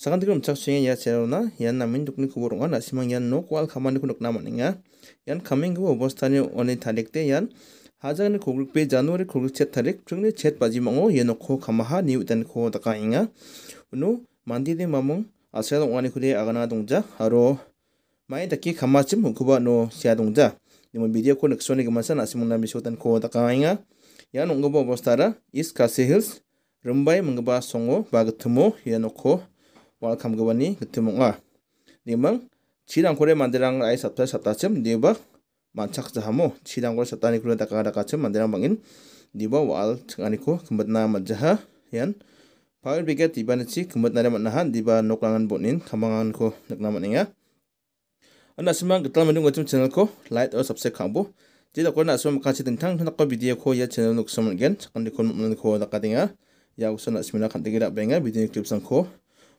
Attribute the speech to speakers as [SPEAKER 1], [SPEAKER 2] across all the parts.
[SPEAKER 1] sakan tikrum chak chuing ya chero na yan na min dukni kubur ngan na simang yan nok wal khaman ni kunuk namani nga yan khaming go obosthani oni thalik te yan hajan ni kugruk pe january kugruk chet thalik chungni chet paji mango yan ko khamaha ni utan ko ta ka inga uno mandi de mamung asel ngani khule agana dungja haro mai ta ki khama chim khuba dongja, sia dungja ni mon video ko nakshoni ge masana simang nam shotan ko ta ka inga yan ngobo obosthara is rumbai mangba songo bagthmo ya ko welcome gawani gitimung a nimang chirang kore mandirang ai sapta sapta chem deba manchak jahamu chirang kore sapta ni kure daka daka chem mandirang bangin ba wal ani ko kembetna majaha yan kumbat na tiba nahan, ni ba nok langan bo nin, kamangan ko ni ya. Anda semua getal mendung wajum channel ko like or subscribe kambo. Jadi aku nak semua makasih tentang nak ko video ko ya channel nuk semua gen. Sekarang di kon mukmin ko dakatinga. Ya, ya usah nak semina kan tiga dak benga ya, video klip sang ko.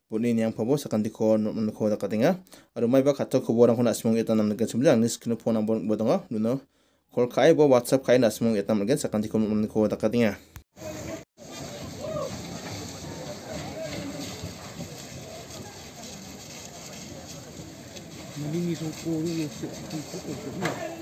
[SPEAKER 1] Bunin yang pabo sakan tiko menuko katinga. Aru mai ba kato kubo orang kuna asmong etan namnagen sembilan nis kena pon ambon bodonga nuno. Kol kai bo WhatsApp kai nas mong etan namnagen sakan tiko menuko katinga. Ini isu koru isu koru isu koru.